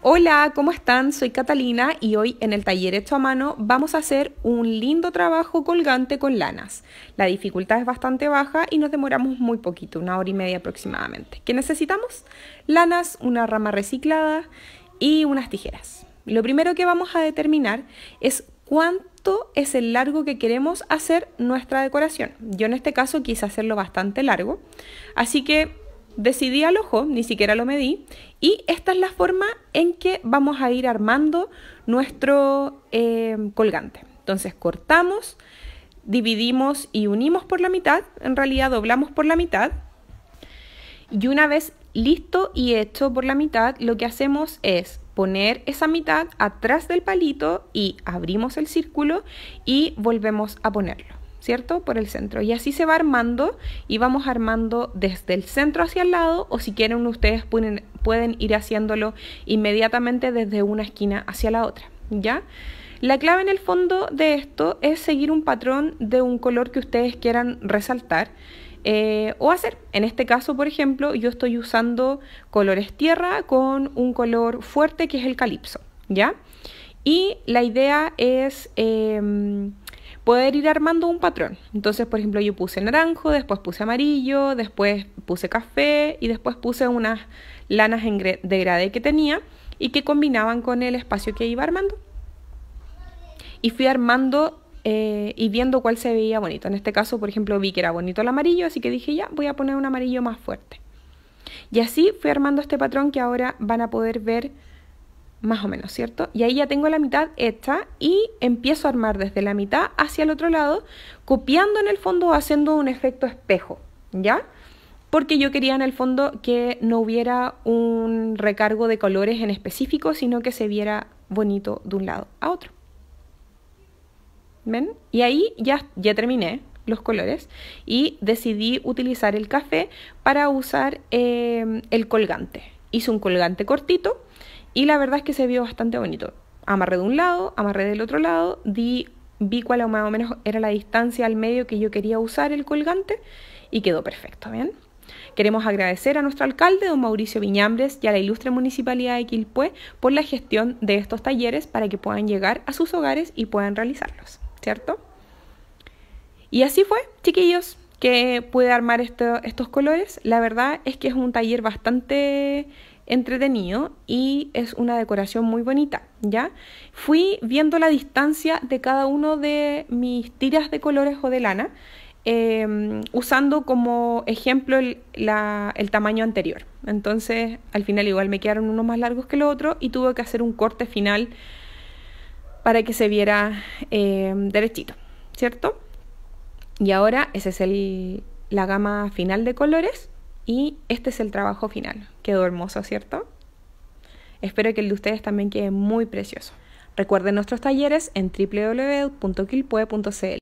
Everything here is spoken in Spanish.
Hola, ¿cómo están? Soy Catalina y hoy en el taller hecho a mano vamos a hacer un lindo trabajo colgante con lanas. La dificultad es bastante baja y nos demoramos muy poquito, una hora y media aproximadamente. ¿Qué necesitamos? Lanas, una rama reciclada y unas tijeras. Lo primero que vamos a determinar es cuánto es el largo que queremos hacer nuestra decoración. Yo en este caso quise hacerlo bastante largo, así que decidí al ojo, ni siquiera lo medí, y esta es la forma en que vamos a ir armando nuestro eh, colgante. Entonces cortamos, dividimos y unimos por la mitad, en realidad doblamos por la mitad, y una vez listo y hecho por la mitad, lo que hacemos es poner esa mitad atrás del palito y abrimos el círculo y volvemos a ponerlo. ¿cierto? Por el centro. Y así se va armando y vamos armando desde el centro hacia el lado o si quieren ustedes pueden, ir haciéndolo inmediatamente desde una esquina hacia la otra, ¿ya? La clave en el fondo de esto es seguir un patrón de un color que ustedes quieran resaltar. Eh, o hacer. En este caso, por ejemplo, yo estoy usando colores tierra con un color fuerte que es el calipso, ¿ya? Y la idea es em, poder ir armando un patrón. Entonces, por ejemplo, yo puse naranjo, después puse amarillo, después puse café y después puse unas lanas en de grade que tenía y que combinaban con el espacio que iba armando. Y fui armando eh, y viendo cuál se veía bonito. En este caso, por ejemplo, vi que era bonito el amarillo, así que dije ya, voy a poner un amarillo más fuerte. Y así fui armando este patrón que ahora van a poder ver más o menos, ¿cierto? Y ahí ya tengo la mitad hecha y empiezo a armar desde la mitad hacia el otro lado, copiando en el fondo, haciendo un efecto espejo, ¿ya? Porque yo quería en el fondo que no hubiera un recargo de colores en específico, sino que se viera bonito de un lado a otro. ¿Ven? Y ahí ya, ya terminé los colores y decidí utilizar el café para usar eh, el colgante. Hice un colgante cortito y la verdad es que se vio bastante bonito. Amarré de un lado, amarré del otro lado, di, vi cuál más o menos era la distancia al medio que yo quería usar el colgante y quedó perfecto, ¿bien? Queremos agradecer a nuestro alcalde, don Mauricio Viñambres, y a la ilustre municipalidad de Quilpué por la gestión de estos talleres para que puedan llegar a sus hogares y puedan realizarlos, ¿cierto? Y así fue, chiquillos, que pude armar estos colores. La verdad es que es un taller bastante entretenido y es una decoración muy bonita, ¿ya? Fui viendo la distancia de cada uno de mis tiras de colores o de lana, em, usando como ejemplo el, tamaño anterior. Entonces, al final igual me quedaron unos más largos que los otros y tuve que hacer un corte final para que se viera em, derechito, ¿cierto? Y ahora esa es el, la gama final de colores. Y este es el trabajo final. Quedó hermoso, ¿cierto? Espero que el de ustedes también quede muy precioso. Recuerden nuestros talleres en www.quilpue.cl.